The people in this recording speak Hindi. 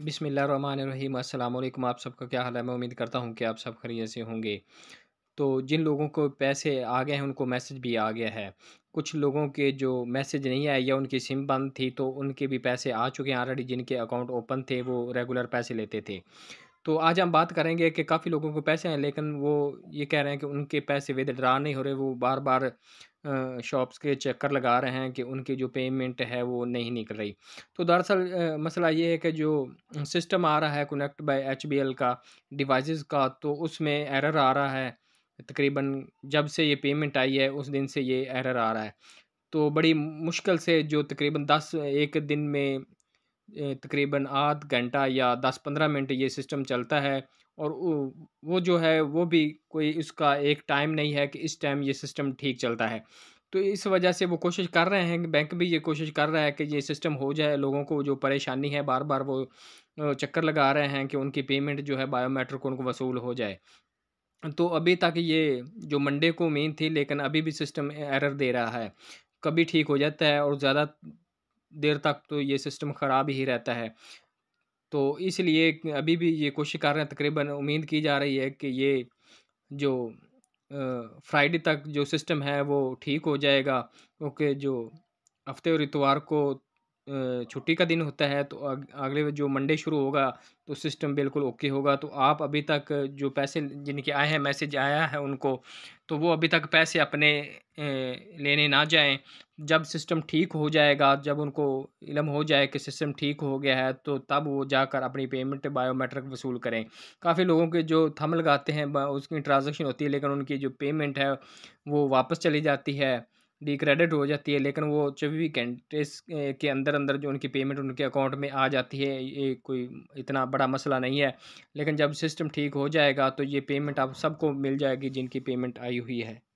बिसमीम् अल्लाम आप सबका क्या हाल है मैं उम्मीद करता हूँ कि आप सब खरीय से होंगे तो जिन लोगों को पैसे आ गए हैं उनको मैसेज भी आ गया है कुछ लोगों के जो मैसेज नहीं आए या उनकी सिम बंद थी तो उनके भी पैसे आ चुके हैं ऑलरेडी जिनके अकाउंट ओपन थे वो रेगुलर पैसे लेते थे तो आज हम बात करेंगे कि काफ़ी लोगों को पैसे हैं लेकिन वो ये कह रहे हैं कि उनके पैसे विदड्रा नहीं हो रहे वो बार बार शॉप्स के चक्कर लगा रहे हैं कि उनकी जो पेमेंट है वो नहीं निकल रही तो दरअसल मसला ये है कि जो सिस्टम आ रहा है कनेक्ट बाय एच का डिवाइसेस का तो उसमें एरर आ रहा है तकरीबन जब से ये पेमेंट आई है उस दिन से ये एरर आ रहा है तो बड़ी मुश्किल से जो तकरीबन दस एक दिन में तकरीबन आध घंटा या दस पंद्रह मिनट ये सिस्टम चलता है और वो जो है वो भी कोई उसका एक टाइम नहीं है कि इस टाइम ये सिस्टम ठीक चलता है तो इस वजह से वो कोशिश कर रहे हैं बैंक भी ये कोशिश कर रहा है कि ये सिस्टम हो जाए लोगों को जो परेशानी है बार बार वो चक्कर लगा रहे हैं कि उनकी पेमेंट जो है बायोमेट्रिक उनको वसूल हो जाए तो अभी तक ये जो मंडे को मेन थी लेकिन अभी भी सिस्टम एरर दे रहा है कभी ठीक हो जाता है और ज़्यादा देर तक तो ये सिस्टम ख़राब ही रहता है तो इसलिए अभी भी ये कोशिश कर रहे हैं तकरीबन उम्मीद की जा रही है कि ये जो फ्राइडे तक जो सिस्टम है वो ठीक हो जाएगा क्योंकि जो हफ्ते और इतवार को छुट्टी का दिन होता है तो अगले जो मंडे शुरू होगा तो सिस्टम बिल्कुल ओके होगा तो आप अभी तक जो पैसे जिनके आए हैं मैसेज आया है उनको तो वो अभी तक पैसे अपने लेने ना जाएं जब सिस्टम ठीक हो जाएगा जब उनको इलम हो जाए कि सिस्टम ठीक हो गया है तो तब वो जाकर अपनी पेमेंट बायोमेट्रिक वसूल करें काफ़ी लोगों के जो थम लगाते हैं उसकी ट्रांजेक्शन होती है लेकिन उनकी जो पेमेंट है वो वापस चली जाती है डिक्रेडिट हो जाती है लेकिन वो चौबीस घंटे के अंदर अंदर जो उनकी पेमेंट उनके अकाउंट में आ जाती है ये कोई इतना बड़ा मसला नहीं है लेकिन जब सिस्टम ठीक हो जाएगा तो ये पेमेंट आप सबको मिल जाएगी जिनकी पेमेंट आई हुई है